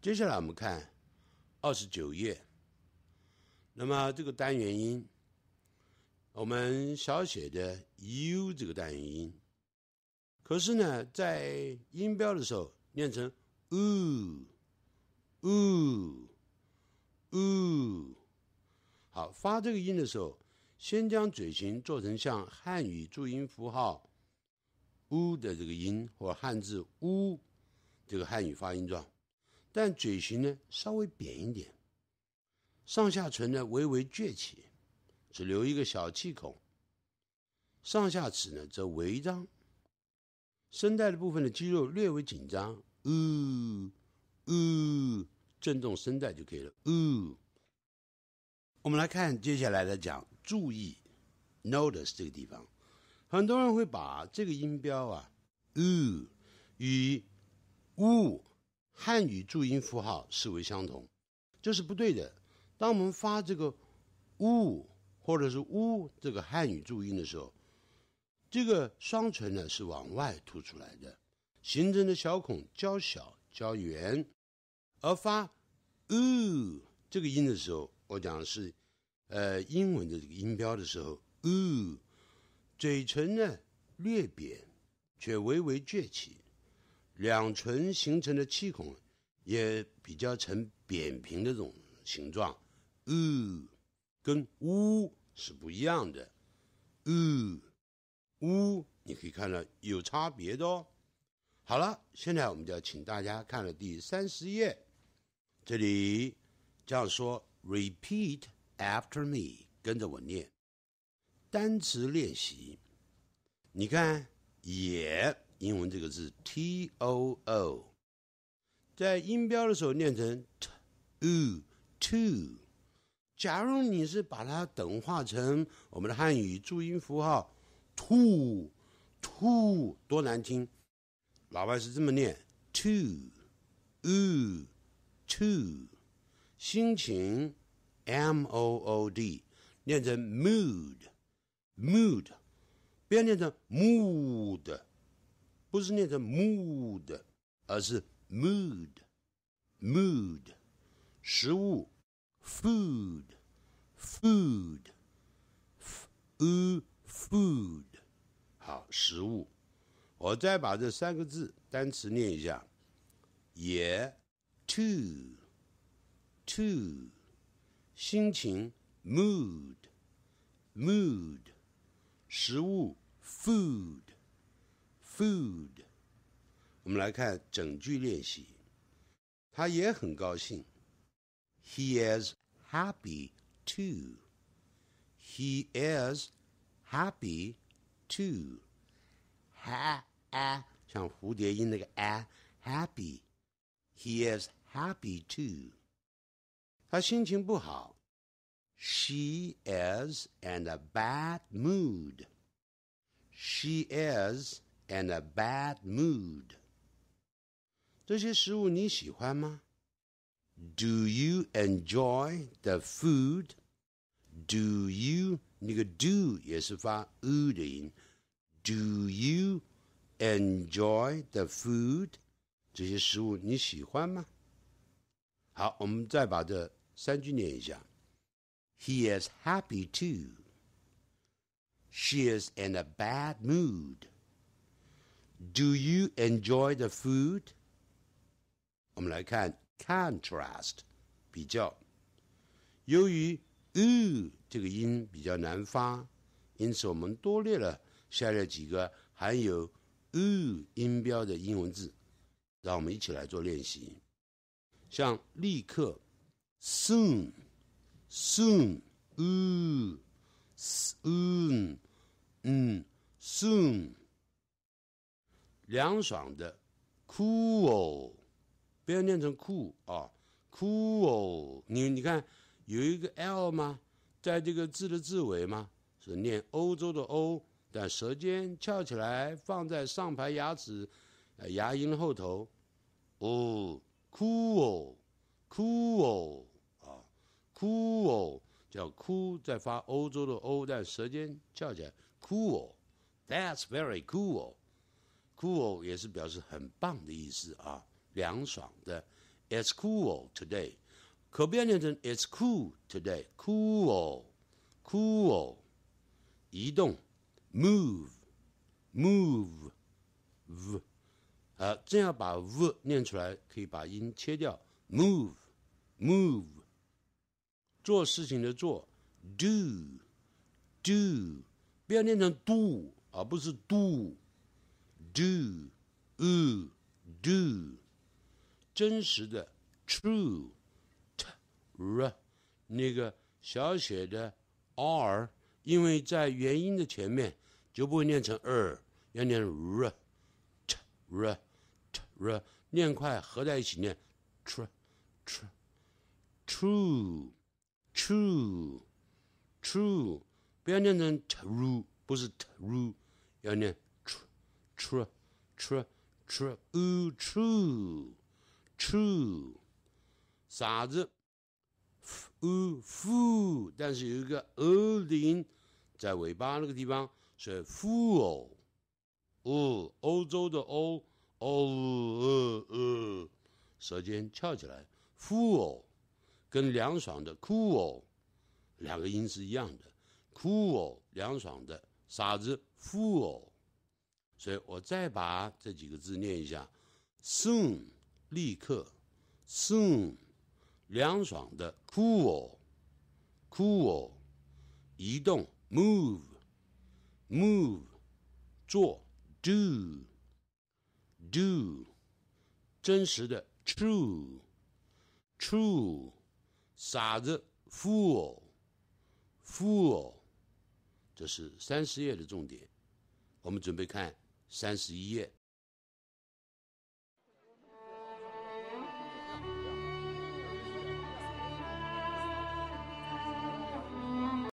接下来我们看二十九页。那么这个单元音，我们小写的 u 这个单元音，可是呢，在音标的时候念成 o o o 好，发这个音的时候，先将嘴型做成像汉语注音符号 u 的这个音，或汉字 u 这个汉语发音状。但嘴型呢，稍微扁一点，上下唇呢微微撅起，只留一个小气孔。上下齿呢则微张，声带的部分的肌肉略微紧张。呃呃，震动声带就可以了。呃。我们来看接下来的讲，注意，notice 这个地方，很多人会把这个音标啊，呃，与，呜。汉语注音符号视为相同，这是不对的。当我们发这个 “u” 或者是呜”这个汉语注音的时候，这个双唇呢是往外凸出来的，形成的小孔较小较圆；而发 “ü” 这个音的时候，我讲是，呃，英文的这个音标的时候，“ü”，嘴唇呢略扁，却微微撅起。两唇形成的气孔也比较呈扁平的这种形状，呃，跟呜是不一样的，呃，呜，你可以看到有差别的哦。好了，现在我们就要请大家看了第三十页，这里这样说：Repeat after me，跟着我念。单词练习，你看也。英文这个字 t o o，在音标的时候念成 t oo too。假如你是把它等化成我们的汉语注音符号 too too，多难听。老外是这么念 too o too。心情 m o o d 念成 mood mood，不要念成 mood。不是念成 mood，而是 mood，mood 食物 food food o food 好，食物。我再把这三个字单词念一下。也 to to 心情 mood mood 食物 food。Food. He is happy too. He is happy too. Ha a 像蝴蝶音那个 a happy. He is happy too. 他心情不好。She is in a bad mood. She is and a bad mood. Do you enjoy the food? Do you 那个 do you enjoy the food? food？这些食物你喜欢吗？好，我们再把这三句念一下。He is happy too. She is in a bad mood. Do you enjoy the food？我们来看 contrast 比较。由于 o 这个音比较难发，因此我们多列了下列几个含有 o 音标的英文字。让我们一起来做练习，像立刻 soon，soon oo，soon 嗯 soon。凉爽的，cool，不要念成 cool 啊，cool，你你看有一个 l 吗？在这个字的字尾吗？是念欧洲的欧，但舌尖翘起来，放在上排牙齿，呃，牙龈后头，哦，cool，cool，啊，cool，叫 cool，在发欧洲的欧，但舌尖翘起来，cool，that's very cool。Cool 也是表示很棒的意思啊，凉爽的。It's cool today，可不要念成 It's cool today。Cool，cool，移动，move，move，v，好，这样把 v 念出来，可以把音切掉。Move，move，做事情的做，do，do，不要念成 do，而不是 do。Do do do，真实的 true t r 那个小写的 r，因为在元音的前面就不会念成 r，要念 r t r t r，念快合在一起念 tr tr true true true，不要念成 true，不是 true，要念。tr u t r u u t r u，e 啥子？u fool，但是有一个 u 音，在尾巴那个地方，是 fool。哦，欧洲的 o，哦呃呃，舌尖翘起来，fool，跟凉爽的 cool，两个音是一样的，cool，凉爽的，傻子？fool。所以我再把这几个字念一下：soon，立刻；soon，凉爽的；cool，cool，移动；move，move，做；do，do，真实的；true，true，傻子；fool，fool。这是三十页的重点，我们准备看。三十一页。